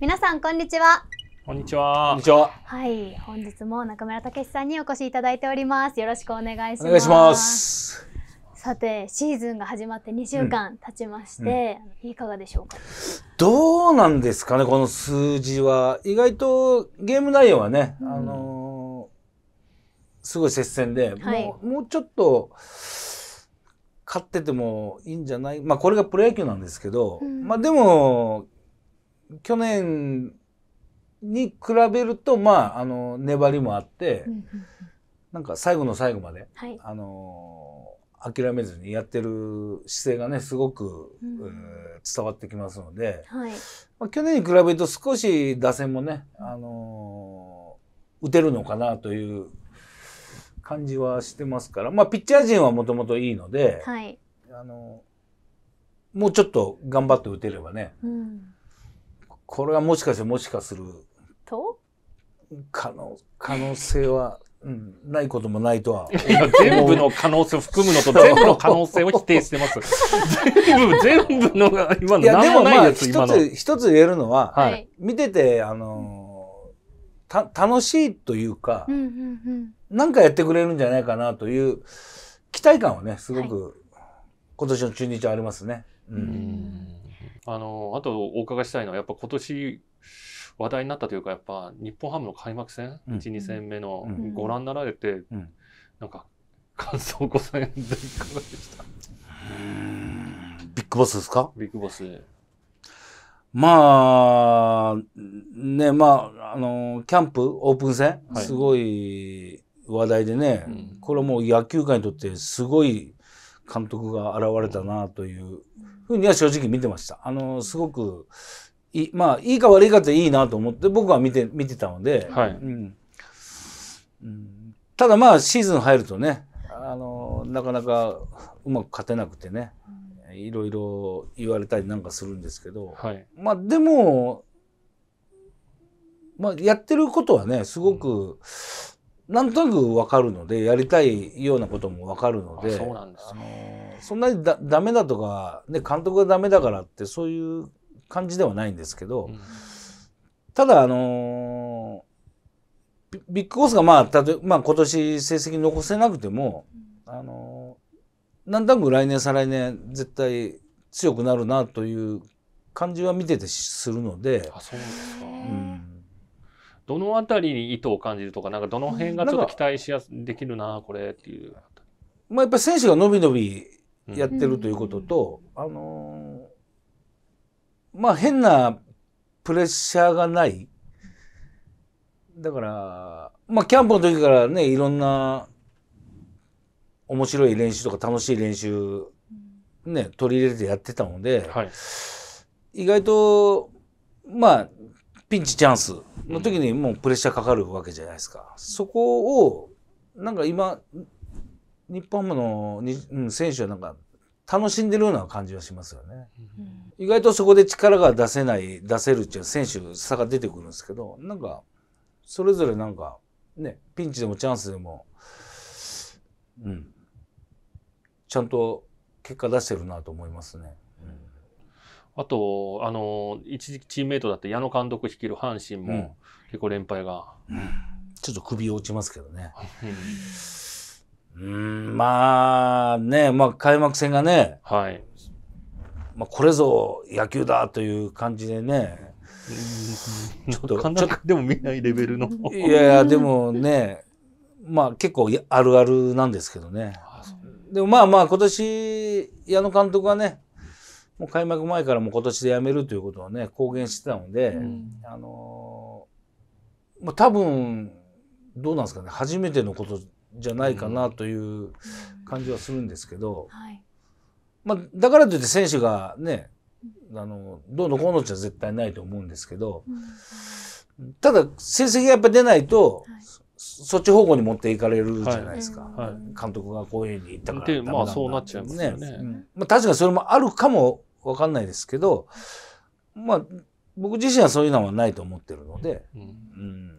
皆さんこんにちはこんにちは。こんにちは。はい、本日も中村武さんにお越しいただいております。よろしくお願いします。お願いします。さて、シーズンが始まって2週間経ちまして、うん、いかがでしょうか。どうなんですかね、この数字は。意外とゲーム内容はね、うん、あのー、すごい接戦で、はい、もうもうちょっと、勝っててもいいんじゃないまあこれがプロ野球なんですけど、うん、まあでも去年に比べるとまああの粘りもあって、なんか最後の最後まで、はい、あの諦めずにやってる姿勢がねすごく、うん、伝わってきますので、はい、まあ、去年に比べると少し打線もね、あの打てるのかなという感じはしてますから、まあ、ピッチャー陣はもともといいので、はい、あのもうちょっと頑張って打てればね、うんこれはもしかしてもしかすると可能可能性は、うん、ないこともないとは。全部の可能性を含むのと全部の可能性を否定してます。全部、全部のが今の何もないでもまあ、一つ、一つ言えるのは、はい、見てて、あのー、た、楽しいというか、うんうんうん、なんかやってくれるんじゃないかなという期待感はね、すごく、はい、今年の中日はありますね。うんあのあとお伺いしたいのはやっぱ今年話題になったというかやっぱ日本ハムの開幕戦、うん、12戦目の、ご覧になられて、うん、なんか感想ごさんいかがでしたビッグボスですかビッグボスまあねまああのキャンプオープン戦、はい、すごい話題でね、うん、これはもう野球界にとってすごい監督が現れたなというふうには正直見てました。あのすごくいまあいいか悪いかっていいなと思って僕は見て見てたので、はい、うんただまあシーズン入るとねあのなかなかうまく勝てなくてねいろいろ言われたりなんかするんですけど、はい、まあでも、まあ、やってることはねすごく、なんとなくわかるのでやりたいようなこともわかるのでそうなんです、ね、そんなにだダメだとか、ね、監督がダメだからってそういう感じではないんですけど、うん、ただあのー、ビッグースが、まあ、たとまあ今年成績残せなくても、あのー、なんとなく来年再来年絶対強くなるなという感じは見ててするので。あそうですか、うんどの辺りに意図を感じるとか、なんかどの辺がちょっと期待しやすできるな、これっていう。まあ、やっぱ選手が伸び伸びやってるということと、うん、あのー、まあ変なプレッシャーがない。だから、まあキャンプの時からね、いろんな面白い練習とか楽しい練習、ね、取り入れてやってたので、はい、意外と、まあピンチチャンスの時にもうプレッシャーかかるわけじゃないですか。そこを、なんか今、日本ハムのに、うん、選手はなんか楽しんでるような感じはしますよね。意外とそこで力が出せない、出せるっていう選手差が出てくるんですけど、なんか、それぞれなんか、ね、ピンチでもチャンスでも、うん、ちゃんと結果出してるなと思いますね。あと、あの一時期チームメイトだって矢野監督率いる阪神も結構連敗が、うん、ちょっと首を落ちますけどね。うん、まあね、まあ、開幕戦がね、はいまあ、これぞ野球だという感じでね、ちょっと、なかなかでも見ないレベルの。いやいや、でもね、まあ結構あるあるなんですけどね。でもまあまあ今年、矢野監督はね、もう開幕前からも今年で辞めるということをね公言してたので、うん、あのー、まあ、多分どうなんですかね初めてのことじゃないかなという感じはするんですけど、うんはい、まあ、だからといって選手がねあのどうのこうのじゃ絶対ないと思うんですけど、うん、ただ成績がやっぱ出ないと、はい、そっち方向に持っていかれるじゃないですか、はい、監督がこういうふうに言ったから、まあそうなっちゃいますね、ね、まあ、確かにそれもあるかもわかんないですけど、まあ、僕自身はそういうのはないと思ってるので、うん、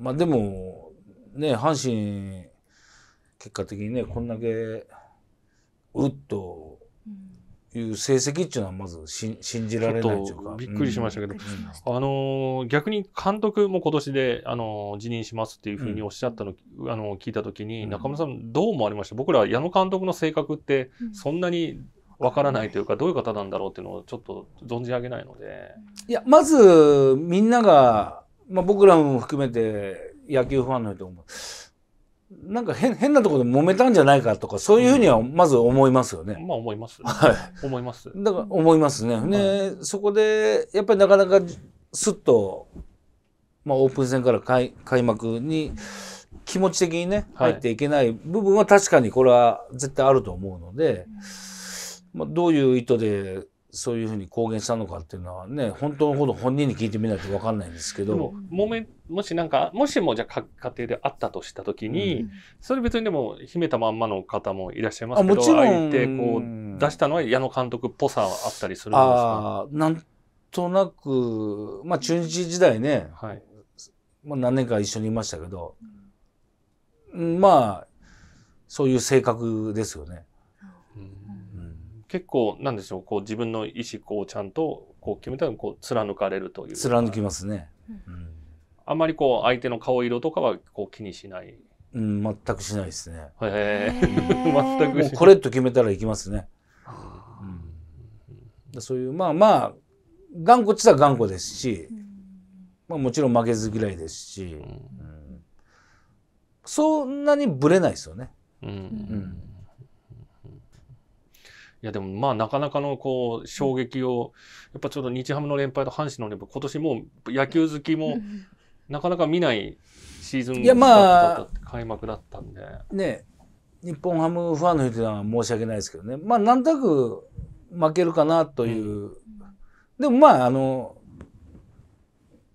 まあでも、ね、阪神、結果的にね、こんだけ、うっと、いう成績っていうのはまず信じられないというか。びっくりしましたけど、うん、あの、逆に監督も今年で、あの、辞任しますっていうふうにおっしゃったの、うん、あの、聞いたときに、中村さんどう思われました僕ら矢野監督の性格って、そんなにわからないというかどういう方なんだろうっていうのをちょっと存じ上げないのでいやまずみんなが、まあ、僕らも含めて野球ファンの人もなんか変変なところで揉めたんじゃないかとかそういうふうにはまず思いますよね。うん、まあ思います。はい。思います。だから思いますね。ね、はい、そこでやっぱりなかなかすっと、まあ、オープン戦から開開幕に気持ち的にね入っていけない部分は確かにこれは絶対あると思うので。はいまあ、どういう意図でそういうふうに公言したのかっていうのはね本当のほど本人に聞いてみないと分かんないんですけどももめもしなんかもしもじゃあ家庭であったとした時に、うん、それ別にでも秘めたまんまの方もいらっしゃいますけどもちろんあてこう出したのは矢野監督っぽさはあったりするんですかなんとなくまあ中日時代ね、はい、まあ、何年か一緒にいましたけど、うん、まあそういう性格ですよね。結構なんでしょうこう自分の意思こうちゃんとこう決めたらこう貫かれるという貫きますね、うん、あんまりこう相手の顔色とかはこう気にしないうん、全くしないですね。へえ。全くしない。これと決めたらいきますね。うん、そういう、まあまあ、頑固っちら、頑固ですし、うん、まあもちろん負けず嫌いですし、うん、そんなにぶれないですよね。うんいやでもまあなかなかのこう衝撃を、やっぱちょっと日ハムの連敗と阪神の連敗、今年もう野球好きもなかなか見ないシーズンだった、まあ、開幕だったんで。ね日本ハムファンの人は申し訳ないですけどね、まあなんとなく負けるかなという、うん、でもまああの、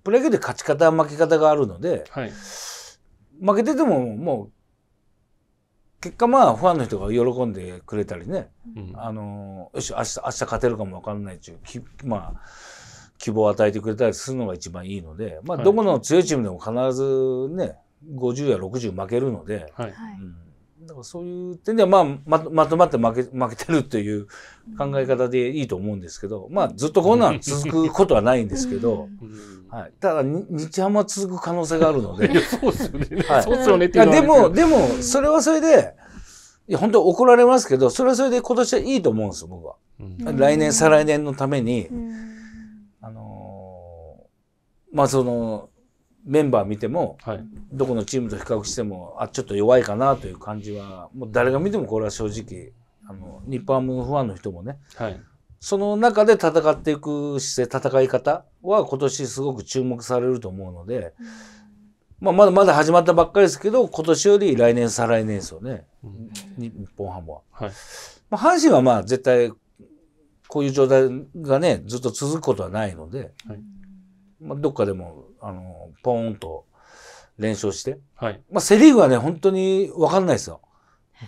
プロ野球で勝ち方負け方があるので、はい、負けててももう結果まあファンの人が喜んでくれたりね、うん、あのよし明日明日勝てるかも分かんないっていうまあ希望を与えてくれたりするのが一番いいので、まあ、どこの強いチームでも必ずね50や60負けるので、はいうん、だからそういう点では、まあ、ままとまって負け負けてるという考え方でいいと思うんですけど、まあ、ずっとこんなん続くことはないんですけど、はい、ただ日ハムは続く可能性があるので。そうですよね。はい、そうですよねってでも、でも、それはそれで、いや本当怒られますけど、それはそれで今年はいいと思うんですよ、僕は。うん、来年、再来年のために、うん、あのー、まあその、メンバー見ても、はい、どこのチームと比較してもあちょっと弱いかなという感じはもう誰が見てもこれは正直あの日本ハムファンの人もね、はい、その中で戦っていく姿勢戦い方は今年すごく注目されると思うので、まあ、まだまだ始まったばっかりですけど今年より来年再来年ですよね、うん、日本ハムは。はい、まあ、阪神はまあ絶対こういう状態がねずっと続くことはないので、まあ、どっかでもあの、ポーンと連勝して。はい。まあ、セリーグはね、本当にわかんないですよ。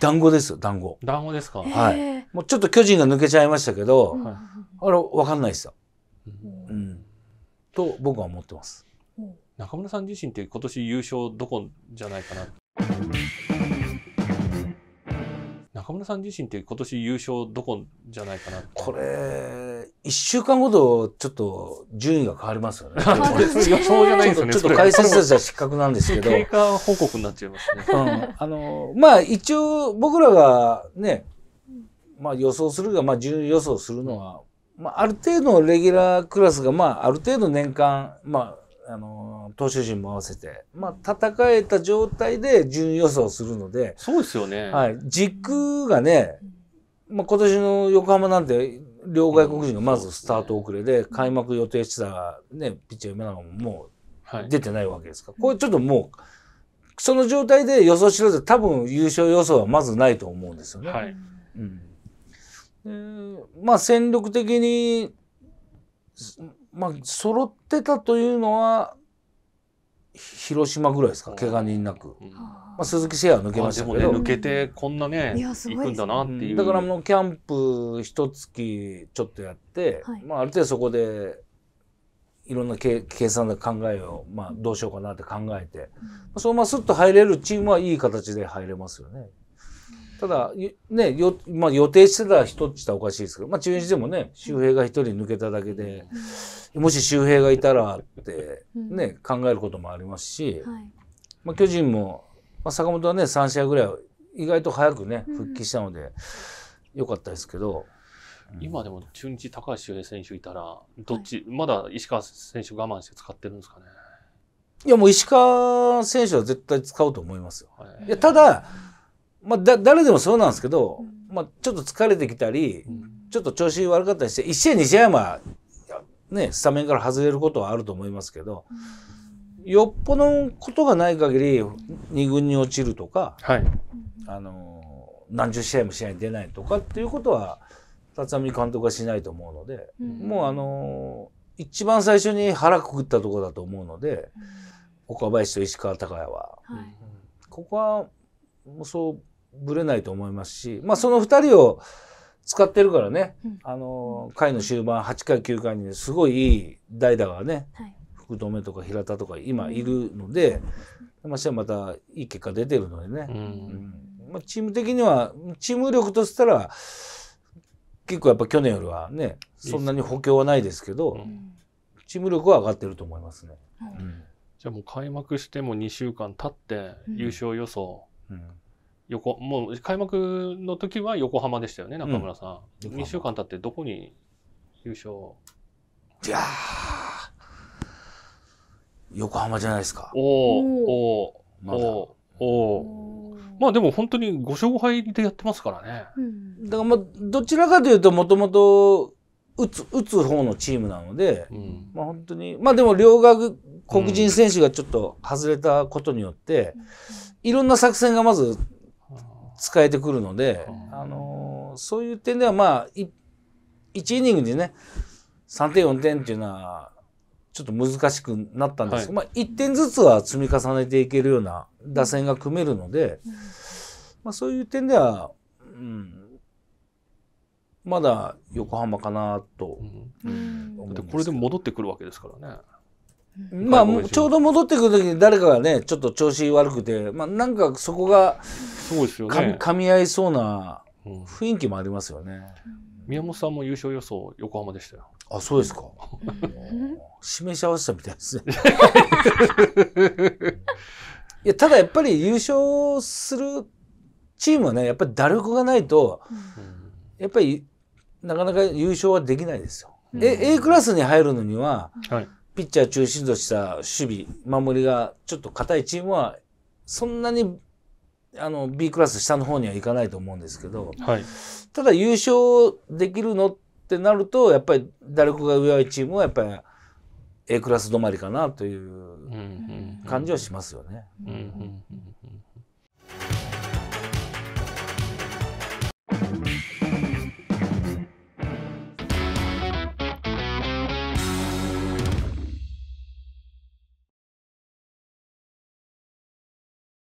団子ですよ、団子。団子ですかはい。もうちょっと巨人が抜けちゃいましたけど、はい、あれ、わかんないですよ。うん。と、僕は思ってます。中村さん自身って今年優勝どこじゃないかな。中村さん自身って今年優勝どこじゃないかな。これ、一週間ごと、ちょっと、順位が変わりますよね。いや、そうじゃないですね。ちょっと解説者失格なんですけど。経過報告になっちゃいますね。うん。あの、まあ、一応、僕らがね、まあ、予想するが、まあ、順位予想するのは、まあ、ある程度レギュラークラスが、まあ、ある程度年間、まあ、あの、投手陣も合わせて、まあ、戦えた状態で順位予想するので。そうですよね。はい。軸がね、まあ、今年の横浜なんて、両外国人がまずスタート遅れで、開幕予定してた、ね、ピッチャーなのももう出てないわけですから、これちょっともう、その状態で予想しろって多分優勝予想はまずないと思うんですよね。はい、うんまあ戦力的に、まあ、揃ってたというのは広島ぐらいですか怪我人なく、まあ、鈴木誠也は抜けましたけど、ね、抜けてこんなね行くんだなっていう、だからもうキャンプ一月ちょっとやって、はい、まあ、ある程度そこでいろんな計算で考えを、まあ、どうしようかなって考えて、うん、そのまますっと入れるチームはいい形で入れますよね。ただ、ね、よまあ、予定してた人って言ったらおかしいですけど、まあ、中日でもね、周平が一人抜けただけで、もし周平がいたらって、ね、考えることもありますし、まあ、巨人も、まあ、坂本はね、3試合ぐらい、意外と早くね、復帰したので、よかったですけど、今でも中日、高橋周平選手いたら、どっち、まだ石川選手我慢して使ってるんですかね。いや、もう石川選手は絶対使うと思いますよ。いやただ、まあ、だ誰でもそうなんですけど、まあ、ちょっと疲れてきたり、ちょっと調子悪かったりして1試合2試合は、ね、スタメンから外れることはあると思いますけど、よっぽどことがない限り2軍に落ちるとか、はい、あの何十試合も試合に出ないとかっていうことは立浪監督はしないと思うので、うん、もうあの一番最初に腹くくったところだと思うので、岡林と石川昂弥は、はい、ここはそうぶれないと思いますし、まあ、その2人を使ってるからね、うん、あの回の終盤8回9回にすごいいい代打がね、はい、福留とか平田とか今いるので、ましてまたいい結果出てるのでね、うんうん、まあ、チーム的にはチーム力としたら結構やっぱ去年よりはねそんなに補強はないですけど、チーム力は上がってると思いますね。じゃあもう開幕しても2週間経って優勝予想、横もう開幕の時は横浜でしたよね中村さん、うん、2週間経ってどこに優勝いや横浜じゃないですかおおおおおまあでも本当に5勝敗でやってますからね、うん、だからまあどちらかというともともと打つ打つ方のチームなので、うん、まあ本当にまあでも両学黒人選手がちょっと外れたことによって、ういろんな作戦がまず使えてくるので、あのそういう点ではまあ1イニングでね3点4点っていうのはちょっと難しくなったんですけど、はい、まあ、1点ずつは積み重ねていけるような打線が組めるので、まあ、そういう点では、うん、まだ横浜かなと、うん、うん、これで戻ってくるわけですからね。まあちょうど戻ってくる時に誰かがねちょっと調子悪くて、まあ、なんかそこがそうですよ、ね、噛み合いそうな雰囲気もありますよね、うん、宮本さんも優勝予想横浜でしたよあそうですか 示し合わせたみたいですね いやただやっぱり優勝するチームはねやっぱり打力がないと、やっぱりなかなか優勝はできないですよ。うん、A, A クラスに入るのには、はいピッチャー中心とした守備、守りがちょっと硬いチームは、そんなにあの B クラス下の方にはいかないと思うんですけど、はい、ただ優勝できるのってなると、やっぱり打力が上いチームはやっぱり A クラス止まりかなという感じはしますよね。